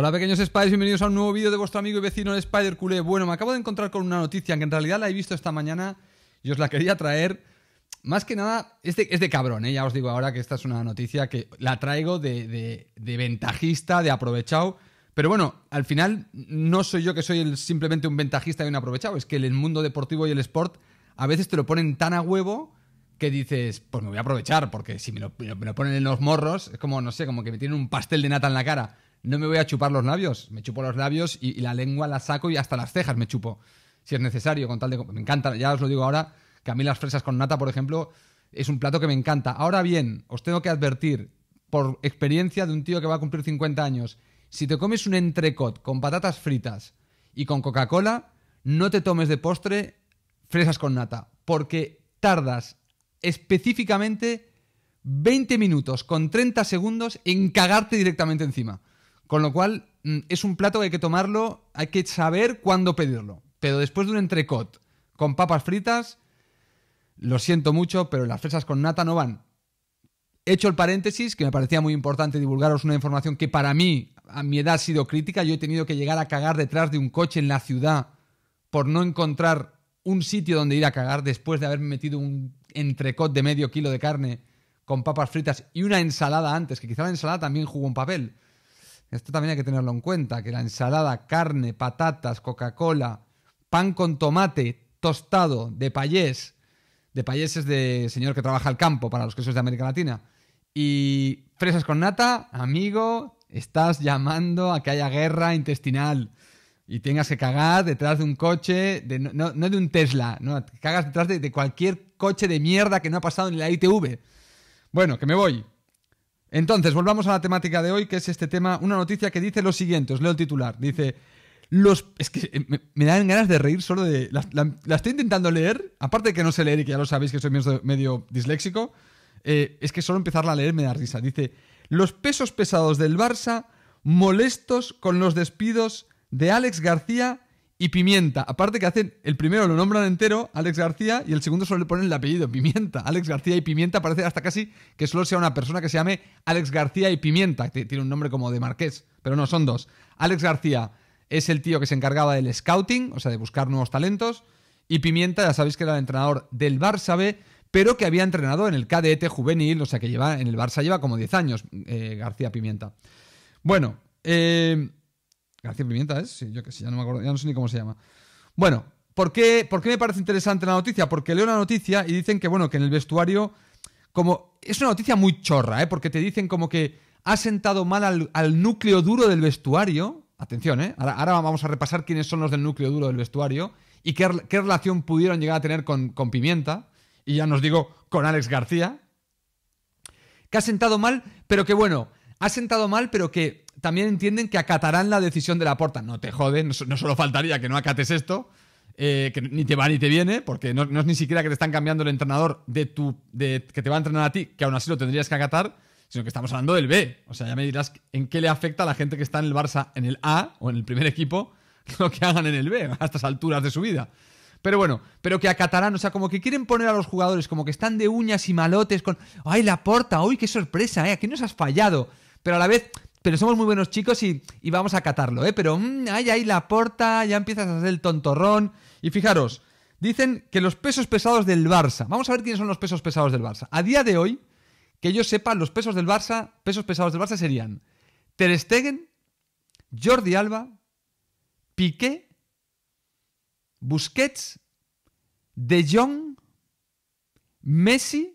Hola pequeños Spiders, bienvenidos a un nuevo vídeo de vuestro amigo y vecino el Spider Culé. Bueno, me acabo de encontrar con una noticia que en realidad la he visto esta mañana y os la quería traer. Más que nada, es de, es de cabrón, ¿eh? ya os digo ahora que esta es una noticia que la traigo de, ventajista, de aprovechado. Pero bueno, al final no soy yo que soy simplemente un ventajista y un aprovechado, es que el mundo deportivo y el sport a veces te lo ponen tan a huevo que dices, pues me voy a aprovechar, porque si me lo, me ponen en los morros, es como, no sé, como que me tienen un pastel de nata en la cara no me voy a chupar los labios. Me chupo los labios y, la lengua la saco y hasta las cejas me chupo, si es necesario, con tal de... Me encanta, ya os lo digo ahora, que a mí las fresas con nata, por ejemplo, es un plato que me encanta. Ahora bien, os tengo que advertir, por experiencia de un tío que va a cumplir 50 años, si te comes un entrecot con patatas fritas y con Coca-Cola, no te tomes de postre fresas con nata, porque tardas específicamente 20 minutos con 30 segundos en cagarte directamente encima. Con lo cual, mm, es un plato que hay que tomarlo, hay que saber cuándo pedirlo. Pero después de un entrecot con papas fritas, lo siento mucho, pero las fresas con nata no van. hecho el paréntesis, que me parecía muy importante divulgaros una información que para mí, a mi edad, ha sido crítica. Yo he tenido que llegar a cagar detrás de un coche en la ciudad por no encontrar un sitio donde ir a cagar después de haberme metido un entrecot de medio kilo de carne con papas fritas y una ensalada antes, que quizá la ensalada también jugó un papel. Esto también hay que tenerlo en cuenta, que la ensalada, carne, patatas, Coca-Cola, pan con tomate, tostado, de payés, de payés es de señor que trabaja al campo, para los que de América Latina, y fresas con nata, amigo, estás llamando a que haya guerra intestinal y tengas que cagar detrás de un coche, no, de un Tesla, no, cagas detrás de, de cualquier coche de mierda que no ha pasado en la ITV. Bueno, que me voy. Entonces, volvamos a la temática de hoy, que es este tema, una noticia que dice lo siguiente, os leo el titular, dice, los... Es que eh, me, dan ganas de reír solo de... La, estoy intentando leer, aparte de que no sé leer y que ya lo sabéis que soy medio, disléxico, eh, es que solo empezarla a leer me da risa. Dice, los pesos pesados del Barça molestos con los despidos de Alex García y Pimienta. Aparte que hacen, el primero lo nombran entero, Alex García, y el segundo solo le ponen el apellido, Pimienta. Alex García y Pimienta parece hasta casi que solo sea una persona que se llame Alex García y Pimienta, que tiene un nombre como de marqués, pero no, son dos. Alex García es el tío que se encargaba del scouting, o sea, de buscar nuevos talentos, y Pimienta, ya sabéis que era el entrenador del Barça B, pero que había entrenado en el KDET juvenil, o sea, que lleva en el Barça lleva como 10 años, eh, García Pimienta. Bueno, eh... García Pimienta ¿eh? sí, yo que sé, ya no me acuerdo, ya no sé ni cómo se llama. Bueno, ¿por qué, me parece interesante la noticia? Porque leo la noticia y dicen que, bueno, que en el vestuario, como, es una noticia muy chorra, ¿eh? Porque te dicen como que ha sentado mal al, núcleo duro del vestuario. Atención, ¿eh? Ahora, vamos a repasar quiénes son los del núcleo duro del vestuario y qué, relación pudieron llegar a tener con, con Pimienta. Y ya nos digo, con Alex García. Que ha sentado mal, pero que bueno, ha sentado mal, pero que también entienden que acatarán la decisión de la porta. No te joden, no, solo faltaría que no acates esto, eh, que ni te va ni te viene, porque no, es ni siquiera que te están cambiando el entrenador de tu, de, que te va a entrenar a ti, que aún así lo tendrías que acatar, sino que estamos hablando del B. O sea, ya me dirás en qué le afecta a la gente que está en el Barça en el A o en el primer equipo lo que hagan en el B a estas alturas de su vida. Pero bueno, pero que acatarán, o sea, como que quieren poner a los jugadores como que están de uñas y malotes con, ay, la porta, uy, qué sorpresa, ¿eh? Aquí nos has fallado. Pero a la vez pero somos muy buenos chicos y, y vamos a catarlo, ¿eh? Pero mmm, ahí, ahí la porta, ya empiezas a hacer el tontorrón. Y fijaros, dicen que los pesos pesados del Barça. Vamos a ver quiénes son los pesos pesados del Barça. A día de hoy, que yo sepa, los pesos del Barça, pesos pesados del Barça serían Ter Stegen, Jordi Alba, Piqué, Busquets, De Jong, Messi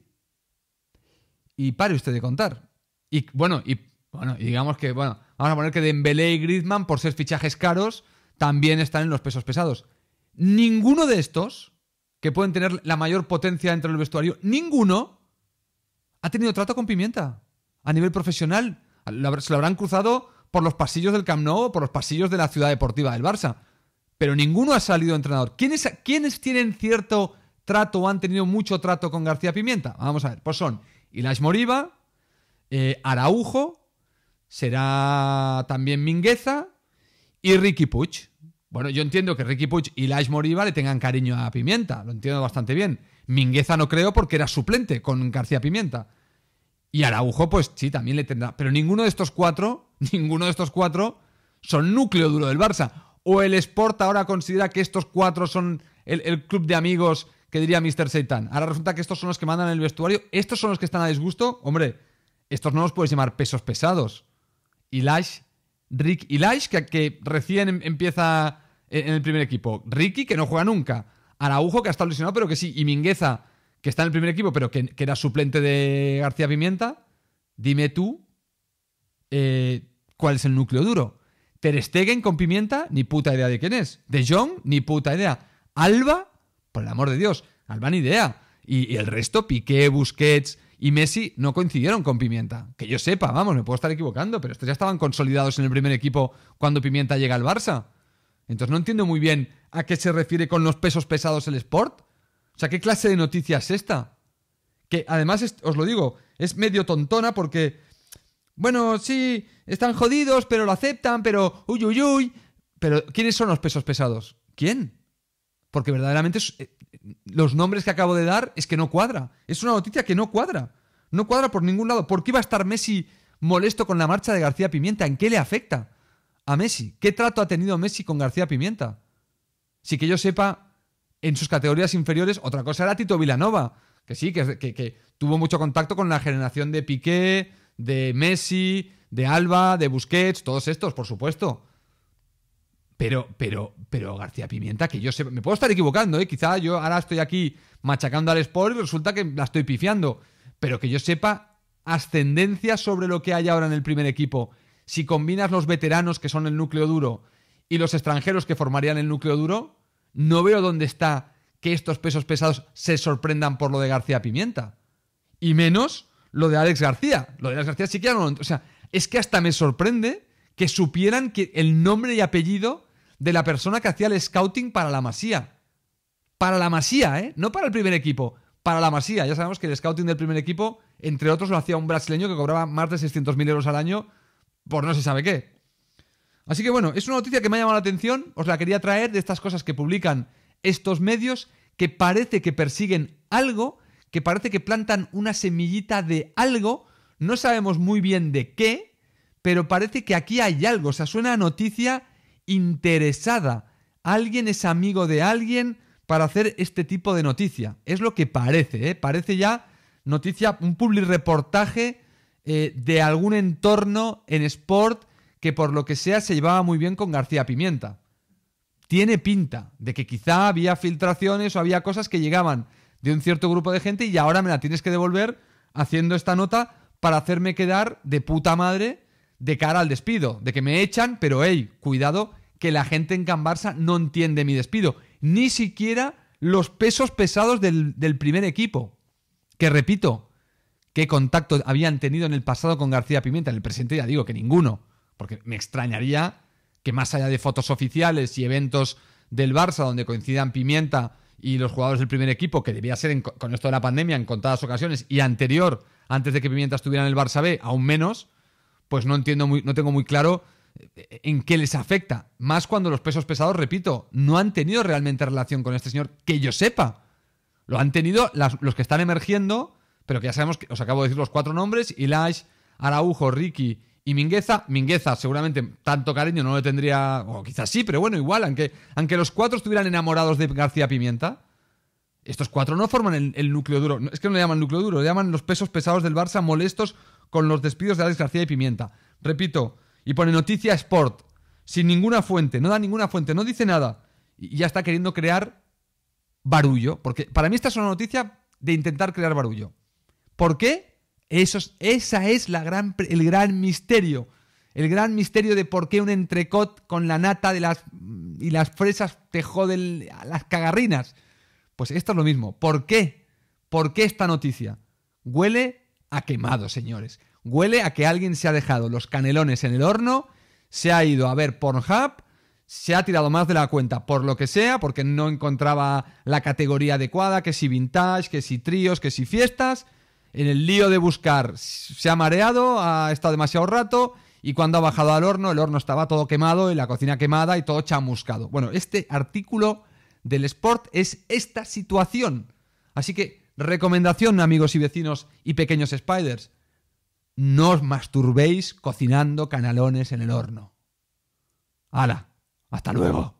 y pare usted de contar. Y bueno, y bueno, digamos que, bueno, vamos a poner que Dembélé y Griezmann, por ser fichajes caros, también están en los pesos pesados. Ninguno de estos, que pueden tener la mayor potencia dentro del vestuario, ninguno ha tenido trato con Pimienta a nivel profesional. Se lo habrán cruzado por los pasillos del Camp Nou por los pasillos de la ciudad deportiva del Barça. Pero ninguno ha salido entrenador. ¿Quiénes, tienen cierto trato o han tenido mucho trato con García Pimienta? Vamos a ver, pues son Ilash Moriba, eh, Araujo, será también Mingueza y Ricky Puch. Bueno, yo entiendo que Ricky Puch y Lash Moriva le tengan cariño a Pimienta, lo entiendo bastante bien. Mingueza no creo porque era suplente con García Pimienta. Y Araujo, pues sí, también le tendrá. Pero ninguno de estos cuatro, ninguno de estos cuatro son núcleo duro del Barça. O el Sport ahora considera que estos cuatro son el, el club de amigos que diría Mr. Seitan. Ahora resulta que estos son los que mandan el vestuario, estos son los que están a disgusto. Hombre, estos no los puedes llamar pesos pesados. Ilash, Rick que, recién em, empieza eh, en el primer equipo. Ricky, que no juega nunca. Araujo, que ha estado lesionado, pero que sí. Y Mingueza, que está en el primer equipo, pero que, era suplente de García Pimienta. Dime tú eh, cuál es el núcleo duro. Ter Stegen con Pimienta, ni puta idea de quién es. De Jong, ni puta idea. Alba, por el amor de Dios, Alba ni idea. y el resto, Piqué, Busquets, y Messi no coincidieron con Pimienta. Que yo sepa, vamos, me puedo estar equivocando, pero estos ya estaban consolidados en el primer equipo cuando Pimienta llega al Barça. Entonces no entiendo muy bien a qué se refiere con los pesos pesados el Sport. O sea, ¿qué clase de noticia es esta? Que además, os lo digo, es medio tontona porque, bueno, sí, están jodidos, pero lo aceptan, pero, uy, uy, uy. Pero, ¿quiénes son los pesos pesados? ¿Quién? Porque verdaderamente eh, los nombres que acabo de dar es que no cuadra. Es una noticia que no cuadra. No cuadra por ningún lado. ¿Por qué iba a estar Messi molesto con la marcha de García Pimienta? ¿En qué le afecta a Messi? ¿Qué trato ha tenido Messi con García Pimienta? Si que yo sepa, en sus categorías inferiores, otra cosa era Tito Vilanova, que sí, que, que tuvo mucho contacto con la generación de Piqué, de Messi, de Alba, de Busquets, todos estos, por supuesto. Pero, pero, pero García Pimienta, que yo me puedo estar equivocando, ¿eh? quizá yo ahora estoy aquí machacando al Sport y resulta que la estoy pifiando, pero que yo sepa ascendencia sobre lo que hay ahora en el primer equipo. Si combinas los veteranos, que son el núcleo duro, y los extranjeros que formarían el núcleo duro, no veo dónde está que estos pesos pesados se sorprendan por lo de García Pimienta. Y menos lo de Alex García. Lo de Alex García sí que O sea, es que hasta me sorprende que supieran que el nombre y apellido de la persona que hacía el scouting para la Masía. Para la Masía, ¿eh? No para el primer equipo, para la Masía. Ya sabemos que el scouting del primer equipo, entre otros, lo hacía un brasileño que cobraba más de 600.000 euros al año por no se sabe qué. Así que bueno, es una noticia que me ha llamado la atención, os la quería traer de estas cosas que publican estos medios que parece que persiguen algo, que parece que plantan una semillita de algo, no sabemos muy bien de qué, pero parece que aquí hay algo, o sea, suena a noticia interesada. Alguien es amigo de alguien para hacer este tipo de noticia. Es lo que parece, ¿eh? Parece ya noticia, un public reportaje eh, de algún entorno en Sport que por lo que sea se llevaba muy bien con García Pimienta. Tiene pinta de que quizá había filtraciones o había cosas que llegaban de un cierto grupo de gente y ahora me la tienes que devolver haciendo esta nota para hacerme quedar de puta madre de cara al despido, de que me echan, pero hey, cuidado que la gente en Can Barça no entiende mi despido, ni siquiera los pesos pesados del, primer equipo. Que repito, ¿qué contacto habían tenido en el pasado con García Pimienta? En el presente ya digo que ninguno, porque me extrañaría que más allá de fotos oficiales y eventos del Barça donde coincidan Pimienta y los jugadores del primer equipo, que debía ser con esto de la pandemia en contadas ocasiones y anterior, antes de que Pimienta estuviera en el Barça B, aún menos, pues no entiendo muy, no tengo muy claro eh, en qué les afecta. Más cuando los pesos pesados, repito, no han tenido realmente relación con este señor, que yo sepa. Lo han tenido los que están emergiendo, pero que ya sabemos que os acabo de decir los cuatro nombres: Ilash, Araujo, Ricky y Mingueza. Mingueza, seguramente tanto cariño no le tendría, o quizás sí, pero bueno, igual, aunque, aunque los cuatro estuvieran enamorados de García Pimienta. Estos cuatro no forman el, el núcleo duro. Es que no le llaman núcleo duro, le llaman los pesos pesados del Barça molestos con los despidos de la desgracia de Pimienta. Repito, y pone noticia Sport, sin ninguna fuente, no da ninguna fuente, no dice nada. Y ya está queriendo crear barullo, porque para mí esta es una noticia de intentar crear barullo. ¿Por qué? Eso es, esa es la gran, el gran misterio. El gran misterio de por qué un entrecot con la nata de las, y las fresas te joden las cagarrinas. Pues esto es lo mismo. ¿Por qué? ¿Por qué esta noticia? Huele ha quemado, señores. Huele a que alguien se ha dejado los canelones en el horno, se ha ido a ver Pornhub, se ha tirado más de la cuenta por lo que sea, porque no encontraba la categoría adecuada, que si vintage, que si tríos, que si fiestas. En el lío de buscar se ha mareado, ha estado demasiado rato y cuando ha bajado al horno, el horno estaba todo quemado y la cocina quemada y todo chamuscado. Bueno, este artículo del Sport es esta situación. Así que Recomendación, amigos y vecinos y pequeños spiders. No os masturbéis cocinando canalones en el horno. ¡Hala! ¡Hasta luego!